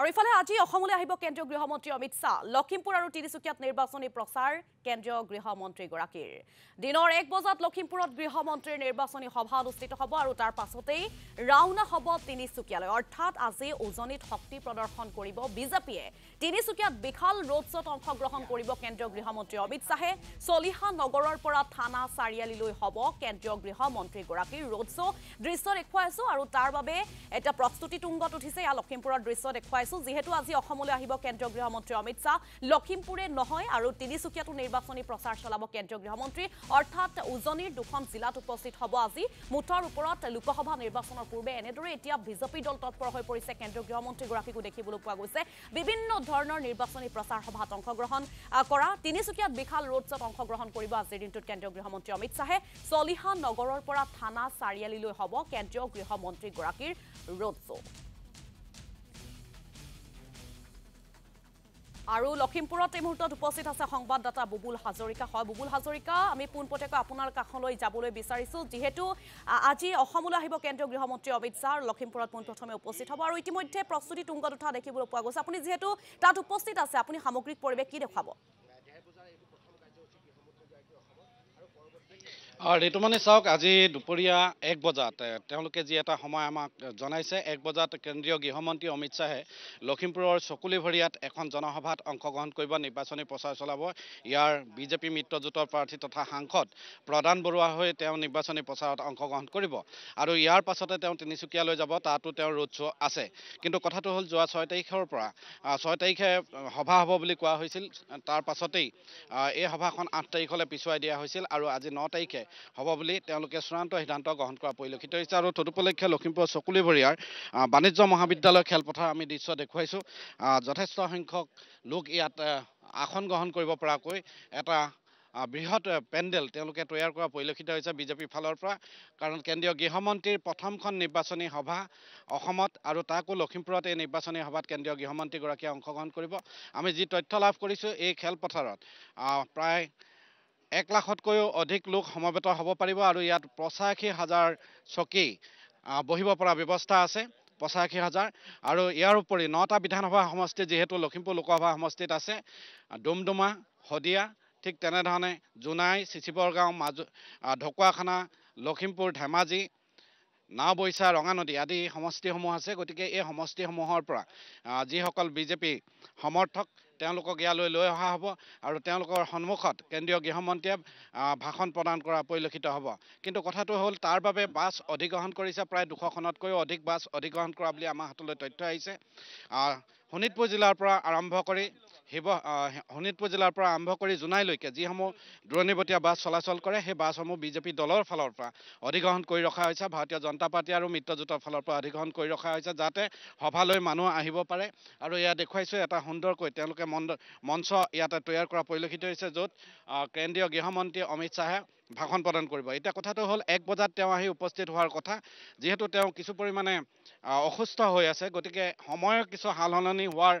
আৰু ইফালে আজি অসমলৈ আহিব কেন্দ্ৰীয় গৃহমন্ত্ৰী অমিত শ্বাহ লখিমপুৰ আৰু তিনিচুকীয়াত নিৰ্বাচনী প্ৰচাৰ কেন্দ্ৰীয় গৃহমন্ত্ৰীগৰাকীৰ দিনৰ এক বজাত লখিমপুৰত গৃহমন্ত্ৰীৰ নিৰ্বাচনী সভা অনুষ্ঠিত হ'ব আৰু তাৰ পাছতেই ৰাওনা হ'ব তিনিচুকীয়ালৈ অৰ্থাৎ আজি উজনিত শক্তি প্ৰদৰ্শন কৰিব বিজেপিয়ে তিনিচুকীয়াত বিশাল ৰোড শ্বত অংশগ্ৰহণ কৰিব কেন্দ্ৰীয় গৃহমন্ত্ৰী অমিত শ্বাহে চলিহা নগৰৰ পৰা থানা চাৰিআলিলৈ হ'ব কেন্দ্ৰীয় গৃহমন্ত্ৰীগৰাকীৰ ৰোড শ্ব' দৃশ্য দেখুৱাইছোঁ আৰু তাৰ বাবে এটা প্ৰস্তুতি তুংগত উঠিছে ইয়াৰ লখিমপুৰৰ দৃশ্য দেখুৱাই পাইছোঁ যিহেতু আজি অসমলৈ আহিব কেন্দ্ৰীয় গৃহমন্ত্ৰী অমিত শ্বাহ লখিমপুৰে নহয় আৰু তিনিচুকীয়াতো নিৰ্বাচনী প্ৰচাৰ চলাব কেন্দ্ৰীয় গৃহমন্ত্ৰী অৰ্থাৎ উজনিৰ দুখন জিলাত উপস্থিত হ'ব আজি মুঠৰ ওপৰত লোকসভা নিৰ্বাচনৰ পূৰ্বে এনেদৰে এতিয়া বিজেপি দল তৎপৰ হৈ পৰিছে কেন্দ্ৰীয় গৃহমন্ত্ৰীগৰাকীকো দেখিবলৈ পোৱা গৈছে বিভিন্ন ধৰণৰ নিৰ্বাচনী প্ৰচাৰ সভাত অংশগ্ৰহণ কৰা তিনিচুকীয়াত বিশাল ৰোড শ্বত অংশগ্ৰহণ কৰিব আজিৰ দিনটোত কেন্দ্ৰীয় গৃহমন্ত্ৰী অমিত শ্বাহে চলিহা নগৰৰ পৰা থানা চাৰিআলিলৈ হ'ব কেন্দ্ৰীয় গৃহমন্ত্ৰীগৰাকীৰ ৰোড শ্ব' আৰু লখিমপুৰত এই মুহূৰ্তত উপস্থিত আছে সংবাদদাতা বুবুল হাজৰিকা হয় বুবুল হাজৰিকা আমি পোনপটীয়াকৈ আপোনাৰ কাষলৈ যাবলৈ বিচাৰিছোঁ যিহেতু আজি অসমলৈ আহিব কেন্দ্ৰীয় গৃহমন্ত্ৰী অমিত শ্বাহ লখিমপুৰত পোনপ্ৰথমে উপস্থিত হ'ব আৰু ইতিমধ্যে প্ৰস্তুতি তুংগত উঠা দেখিবলৈ পোৱা গৈছে আপুনি যিহেতু তাত উপস্থিত আছে আপুনি সামগ্ৰিক পৰিৱেশ কি দেখুৱাব ঋতু মানে চাওক আজি দুপৰীয়া এক বজাত তেওঁলোকে যি এটা সময় আমাক জনাইছে এক বজাত কেন্দ্রীয় গৃহমন্ত্রী অমিত শাহে লখিমপুৰৰ চকুলিভৰিয়াত এখন জনসভাত অংশগ্ৰহণ কৰিব নিৰ্বাচনী প্ৰচাৰ চলাব ইয়াৰ বিজেপি মিত্ৰজোঁটৰ প্ৰাৰ্থী তথা সাংসদ প্ৰদান বৰুৱা হৈ তেওঁ নিৰ্বাচনী প্ৰচাৰত অংশগ্ৰহণ কৰিব আৰু ইয়াৰ পাছতে তেওঁ তিনিচুকীয়ালৈ যাব তাতো তেওঁ ৰোড শ্ব' আছে কিন্তু কথাটো হ'ল যোৱা ছয় তাৰিখৰ পৰা ছয় তাৰিখে সভা হ'ব বুলি কোৱা হৈছিল তাৰ পাছতেই এই সভাখন আঠ তাৰিখলৈ পিছুৱাই দিয়া হৈছিল আৰু আজি ন তাৰিখে হ'ব বুলি তেওঁলোকে চূড়ান্ত সিদ্ধান্ত গ্ৰহণ কৰা পৰিলক্ষিত হৈছে আৰু তদুপলক্ষে লখিমপুৰৰ চকুলিবৰীয়াৰ বাণিজ্য মহাবিদ্যালয় খেলপথাৰ আমি দৃশ্য দেখুৱাইছোঁ যথেষ্ট সংখ্যক লোক ইয়াত আসন গ্ৰহণ কৰিব পৰাকৈ এটা বৃহৎ পেণ্ডেল তেওঁলোকে তৈয়াৰ কৰা পৰিলক্ষিত হৈছে বিজেপিৰ ফালৰ পৰা কাৰণ কেন্দ্ৰীয় গৃহমন্ত্ৰীৰ প্ৰথমখন নিৰ্বাচনী সভা অসমত আৰু তাকো লখিমপুৰত এই নিৰ্বাচনী সভাত কেন্দ্ৰীয় গৃহমন্ত্ৰীগৰাকীয়ে অংশগ্ৰহণ কৰিব আমি যি তথ্য লাভ কৰিছোঁ এই খেলপথাৰত প্ৰায় এক লাখতকৈও অধিক লোক সমবেত হ'ব পাৰিব আৰু ইয়াত পঁচাশী হাজাৰ চকী বহিব পৰা ব্যৱস্থা আছে পঁচাশী হাজাৰ আৰু ইয়াৰ উপৰি নটা বিধানসভা সমষ্টি যিহেতু লখিমপুৰ লোকসভা সমষ্টিত আছে ডুমডুমা শদিয়া ঠিক তেনেধৰণে জোনাই চিচিবৰগাঁও মাজু ঢকুৱাখানা লখিমপুৰ ধেমাজি নাওবৈচা ৰঙানদী আদি সমষ্টিসমূহ আছে গতিকে এই সমষ্টিসমূহৰ পৰা যিসকল বিজেপি সমৰ্থক তেওঁলোকক ইয়ালৈ লৈ অহা হ'ব আৰু তেওঁলোকৰ সন্মুখত কেন্দ্ৰীয় গৃহমন্ত্ৰীয়ে ভাষণ প্ৰদান কৰা পৰিলক্ষিত হ'ব কিন্তু কথাটো হ'ল তাৰ বাবে বাছ অধিগ্ৰহণ কৰিছে প্ৰায় দুশখনতকৈও অধিক বাছ অধিগ্ৰহণ কৰা বুলি আমাৰ হাতলৈ তথ্য আহিছে শোণিতপুৰ জিলাৰ পৰা আৰম্ভ কৰি শিৱ শোণিতপুৰ জিলাৰ পৰা আৰম্ভ কৰি জোনাইলৈকে যিসমূহ দূৰণিবতীয়া বাছ চলাচল কৰে সেই বাছসমূহ বিজেপি দলৰ ফালৰ পৰা অধিগ্ৰহণ কৰি ৰখা হৈছে ভাৰতীয় জনতা পাৰ্টি আৰু মিত্ৰজোঁটৰ ফালৰ পৰা অধিগ্ৰহণ কৰি ৰখা হৈছে যাতে সভালৈ মানুহ আহিব পাৰে আৰু ইয়াত দেখুৱাইছোঁ এটা সুন্দৰকৈ তেওঁলোকে মঞ্চ ইয়াতে তৈয়াৰ কৰা পৰিলক্ষিত হৈছে য'ত কেন্দ্ৰীয় গৃহমন্ত্ৰী অমিত শ্বাহে ভাষণ প্ৰদান কৰিব এতিয়া কথাটো হ'ল এক বজাত তেওঁ আহি উপস্থিত হোৱাৰ কথা যিহেতু তেওঁ কিছু পৰিমাণে অসুস্থ হৈ আছে গতিকে সময়ৰ কিছু সাল সলনি হোৱাৰ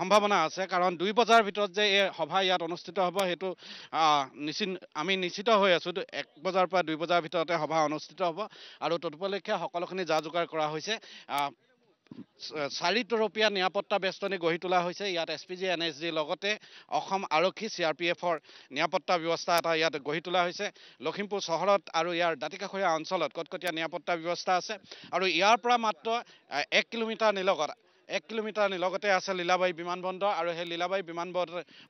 সম্ভাৱনা আছে কাৰণ দুই বজাৰ ভিতৰত যে এই সভা ইয়াত অনুষ্ঠিত হ'ব সেইটো নিশ্চিত আমি নিশ্চিত হৈ আছোঁ এক বজাৰ পৰা দুই বজাৰ ভিতৰতে সভা অনুষ্ঠিত হ'ব আৰু তদুপলক্ষে সকলোখিনি যা যোগাৰ কৰা হৈছে চাৰিতৰপীয়া নিৰাপত্তা বেষ্টনী গঢ়ি তোলা হৈছে ইয়াত S P G N S জিৰ লগতে অসম আৰক্ষী চি আৰ পি এফৰ নিৰাপত্তা ব্যৱস্থা এটা ইয়াত গঢ়ি তোলা হৈছে লখিমপুৰ চহৰত আৰু ইয়াৰ দাঁতিকাষৰীয়া অঞ্চলত কটকটীয়া নিৰাপত্তা ব্যৱস্থা আছে আৰু ইয়াৰ পৰা মাত্ৰ এক কিলোমিটাৰ নিলগত এক কিলোমিটাৰ নিলগতে আছে লীলাবাৰী বিমানবন্দৰ আৰু সেই লীলাবাৰী বিমান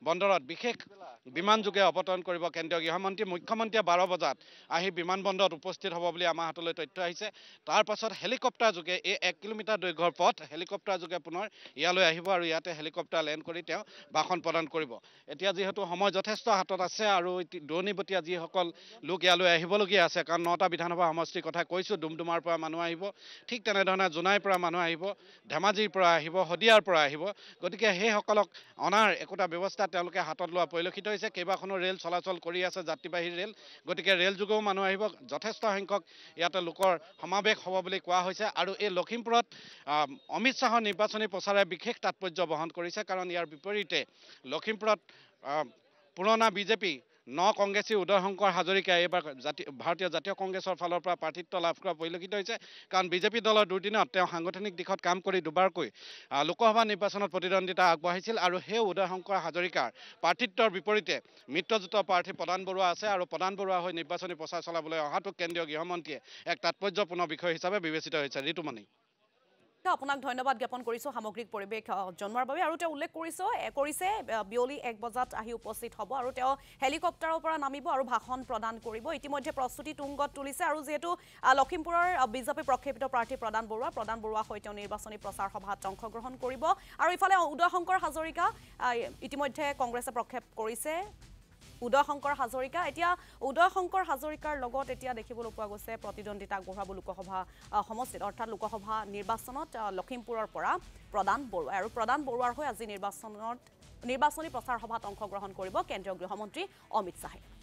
বন্দৰত বিশেষ বিমানযোগে অৱতৰণ কৰিব কেন্দ্ৰীয় গৃহমন্ত্ৰী মুখ্যমন্ত্ৰীয়ে বাৰ বজাত আহি বিমানবন্দৰত উপস্থিত হ'ব বুলি আমাৰ হাতলৈ তথ্য আহিছে তাৰ পাছত হেলিকপ্টাৰযোগে এই এক কিলোমিটাৰ দৈৰ্ঘ্যৰ পথ হেলিকপ্টাৰযোগে পুনৰ ইয়ালৈ আহিব আৰু ইয়াতে হেলিকপ্টাৰ লেণ্ড কৰি তেওঁ ভাষণ প্ৰদান কৰিব এতিয়া যিহেতু সময় যথেষ্ট হাতত আছে আৰু দূৰণিবতীয়া যিসকল লোক ইয়ালৈ আহিবলগীয়া আছে কাৰণ নটা বিধানসভা সমষ্টিৰ কথা কৈছোঁ ডুমডুমাৰ পৰা মানুহ আহিব ঠিক তেনেধৰণে জোনাইৰ পৰা মানুহ আহিব ধেমাজিৰ পৰা আহিব শদিয়াৰ পৰা আহিব গতিকে সেইসকলক অনাৰ একোটা ব্যৱস্থা তেওঁলোকে হাতত লোৱা পৰিলক্ষিত হৈছে কেইবাখনো ৰেল চলাচল কৰি আছে যাত্ৰীবাহী ৰেল গতিকে ৰেল যোগেও মানুহ আহিব যথেষ্ট সংখ্যক ইয়াতে লোকৰ সমাৱেশ হ'ব বুলি কোৱা হৈছে আৰু এই লখিমপুৰত অমিত শ্বাহৰ নিৰ্বাচনী প্ৰচাৰে বিশেষ তাৎপৰ্য বহন কৰিছে কাৰণ ইয়াৰ বিপৰীতে লখিমপুৰত পুৰণা বিজেপি ন কংগ্ৰেছী উদয় শংকৰ হাজৰিকাই এইবাৰ জাতি ভাৰতীয় জাতীয় কংগ্ৰেছৰ ফালৰ পৰা প্ৰাৰ্থিত্ব লাভ কৰা পৰিলক্ষিত হৈছে কাৰণ বিজেপি দলৰ দুদিনত তেওঁ সাংগঠনিক দিশত কাম কৰি দুবাৰকৈ লোকসভা নিৰ্বাচনত প্ৰতিদ্বন্দ্বিতা আগবাঢ়িছিল আৰু সেই উদয় শংকৰ হাজৰিকাৰ প্ৰাৰ্থিত্বৰ বিপৰীতে মিত্ৰজোঁটৰ প্ৰাৰ্থী প্ৰদান বৰুৱা আছে আৰু প্ৰদান বৰুৱা হৈ নিৰ্বাচনী প্ৰচাৰ চলাবলৈ অহাটো কেন্দ্ৰীয় গৃহমন্ত্ৰীয়ে এক তাৎপৰ্যপূৰ্ণ বিষয় হিচাপে বিবেচিত হৈছে ঋতুমণি আপোনাক ধন্যবাদ জ্ঞাপন কৰিছোঁ সামগ্ৰিক পৰিৱেশ জনোৱাৰ বাবে আৰু তেওঁ উল্লেখ কৰিছোঁ কৰিছে বিয়লি এক বজাত আহি উপস্থিত হ'ব আৰু তেওঁ হেলিকপ্টাৰৰ পৰা নামিব আৰু ভাষণ প্ৰদান কৰিব ইতিমধ্যে প্ৰস্তুতি তুংগত তুলিছে আৰু যিহেতু লখিমপুৰৰ বিজেপি প্ৰক্ষেপিত প্ৰাৰ্থী প্ৰদান বৰুৱা প্ৰদান বৰুৱা হৈ তেওঁ নিৰ্বাচনী প্ৰচাৰ সভাত অংশগ্ৰহণ কৰিব আৰু ইফালে উদয় শংকৰ হাজৰিকা ইতিমধ্যে কংগ্ৰেছে প্ৰক্ষেপ কৰিছে উদয় শংকৰ হাজৰিকা এতিয়া উদয় শংকৰ হাজৰিকাৰ লগত এতিয়া দেখিবলৈ পোৱা গৈছে প্ৰতিদ্বন্দ্বিতা আগবঢ়াব লোকসভা সমষ্টিত অৰ্থাৎ লোকসভা নিৰ্বাচনত লখিমপুৰৰ পৰা প্ৰদান বৰুৱাই আৰু প্ৰদান বৰুৱাৰ হৈ আজি নিৰ্বাচনত নিৰ্বাচনী প্ৰচাৰ সভাত অংশগ্ৰহণ কৰিব কেন্দ্ৰীয় গৃহমন্ত্ৰী অমিত শ্বাহে